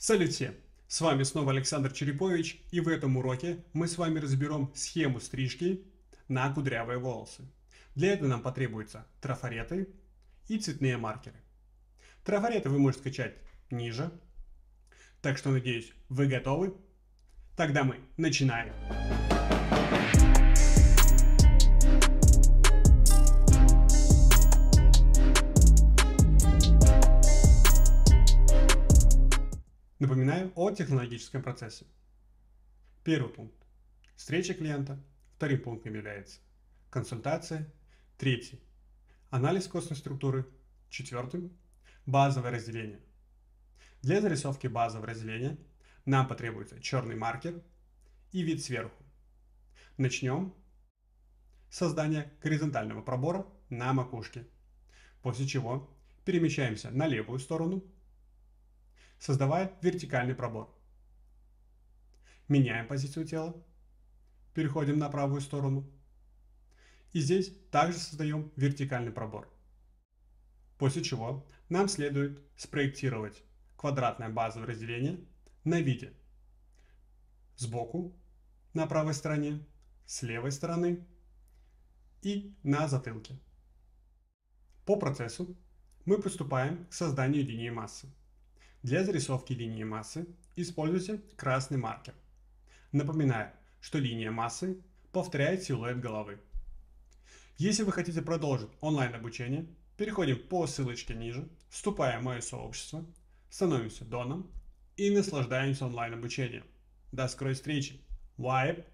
Салюте! С вами снова Александр Черепович, и в этом уроке мы с вами разберем схему стрижки на кудрявые волосы. Для этого нам потребуются трафареты и цветные маркеры. Трафареты вы можете скачать ниже. Так что, надеюсь, вы готовы? Тогда мы начинаем! Начинаем! Напоминаю о технологическом процессе. Первый пункт. Встреча клиента. Вторым пунктом является консультация. Третий. Анализ костной структуры. Четвертым. Базовое разделение. Для зарисовки базового разделения нам потребуется черный маркер и вид сверху. Начнем создание горизонтального пробора на макушке. После чего перемещаемся на левую сторону создавая вертикальный пробор. Меняем позицию тела. Переходим на правую сторону. И здесь также создаем вертикальный пробор. После чего нам следует спроектировать квадратное базовое разделение на виде. Сбоку, на правой стороне, с левой стороны и на затылке. По процессу мы приступаем к созданию линии массы. Для зарисовки линии массы используйте красный маркер. Напоминаю, что линия массы повторяет силуэт головы. Если вы хотите продолжить онлайн обучение, переходим по ссылочке ниже, вступаем в мое сообщество, становимся доном и наслаждаемся онлайн обучением. До скорой встречи! Wipe!